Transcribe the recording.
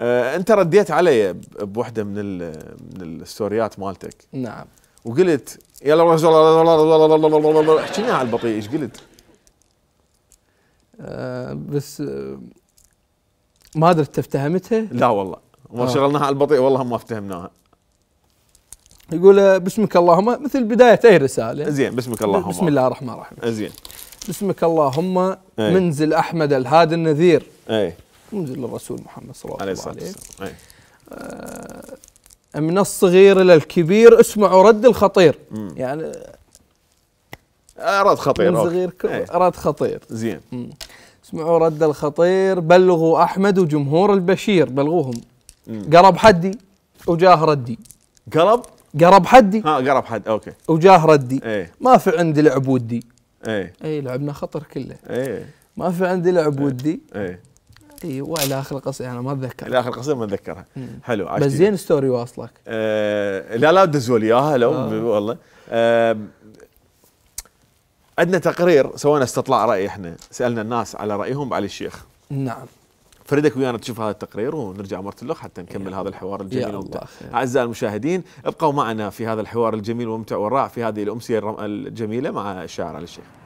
آه، انت رديت علي بوحده من من الستوريات مالتك نعم وقلت يلا والله احكينا على البطيء ايش قلت؟ آه، بس آه، ما ادري انت افتهمتها؟ لا والله ما شغلناها على البطيء والله ما افتهمناها يقول باسمك اللهم مثل بدايه اي رساله زين باسمك اللهم بسم الله الرحمن الرحيم زين باسمك اللهم منزل احمد الهادي النذير ايه منزل الرسول محمد صلى الله عليه وسلم آه، من الصغير الى الكبير اسمعوا رد الخطير مم. يعني آه، رد خطير من صغير رد خطير زين اسمعوا رد الخطير بلغوا احمد وجمهور البشير بلغوهم مم. قرب حدي وجاه ردي قرب قرب حدي ها قرب حد اوكي وجاه ردي ايه؟ ما في عندي لعب ودي ايه اي لعبنا خطر كله ايه ما في عندي لعب ايه؟ ودي ايه؟ اي والى اخر القصيده انا ما اتذكر الى اخر القصيده ما اتذكرها حلو بس زين ستوري واصلك آه لا لا دزوا لي اياها لو آه. والله آه عندنا تقرير سوينا استطلاع راي احنا سالنا الناس على رايهم بعلي الشيخ نعم فريدك ويانا تشوف هذا التقرير ونرجع مرة الأخ حتى نكمل هذا الحوار الجميل والممتع أعزائي المشاهدين ابقوا معنا في هذا الحوار الجميل والممتع والرائع في هذه الأمسية الجميلة مع الشاعر علي الشيخ